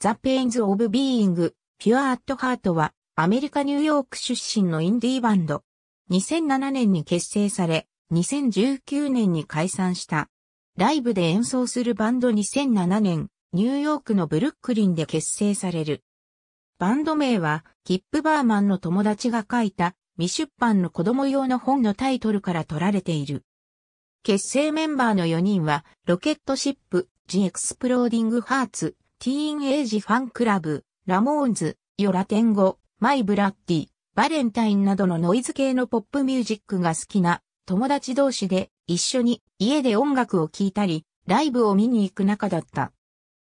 ザ・ペインズ・オブ・ビーイング、ピュア・アット・ハートは、アメリカ・ニューヨーク出身のインディーバンド。2007年に結成され、2019年に解散した。ライブで演奏するバンド2007年、ニューヨークのブルックリンで結成される。バンド名は、キップ・バーマンの友達が書いた、未出版の子供用の本のタイトルから取られている。結成メンバーの4人は、ロケットシップ、ジエクスプローディング・ハーツ、ティーンエイジファンクラブ、ラモーンズ、ヨラテンゴ、マイブラッディ、バレンタインなどのノイズ系のポップミュージックが好きな友達同士で一緒に家で音楽を聴いたり、ライブを見に行く仲だった。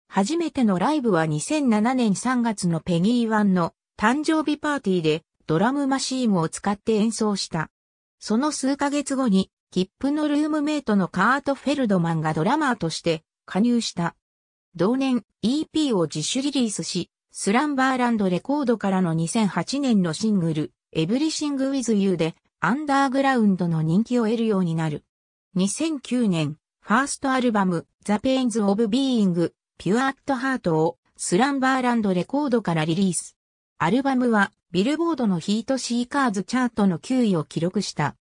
初めてのライブは2007年3月のペギーワンの誕生日パーティーでドラムマシーンを使って演奏した。その数ヶ月後に、切符のルームメイトのカート・フェルドマンがドラマーとして加入した。同年 EP を自主リリースし、スランバーランドレコードからの2008年のシングル、Everything With You で、アンダーグラウンドの人気を得るようになる。2009年、ファーストアルバム、The Pains of Being, Pure at Heart を、スランバーランドレコードからリリース。アルバムは、ビルボードのヒートシーカーズチャートの9位を記録した。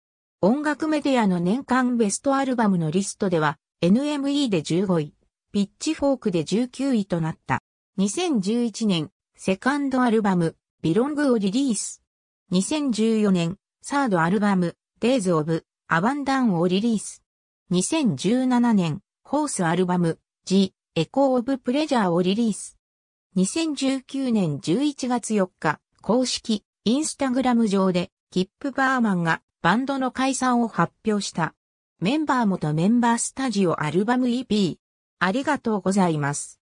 音楽メディアの年間ベストアルバムのリストでは、NME で15位。ピッチフォークで19位となった。2011年、セカンドアルバム、ビロングをリリース。2014年、サードアルバム、デイズ・オブ・アバンダンをリリース。2017年、ホースアルバム、ジ・エコー・オブ・プレジャーをリリース。2019年11月4日、公式、インスタグラム上で、キップ・バーマンがバンドの解散を発表した。メンバー元メンバースタジオアルバム EP、ありがとうございます。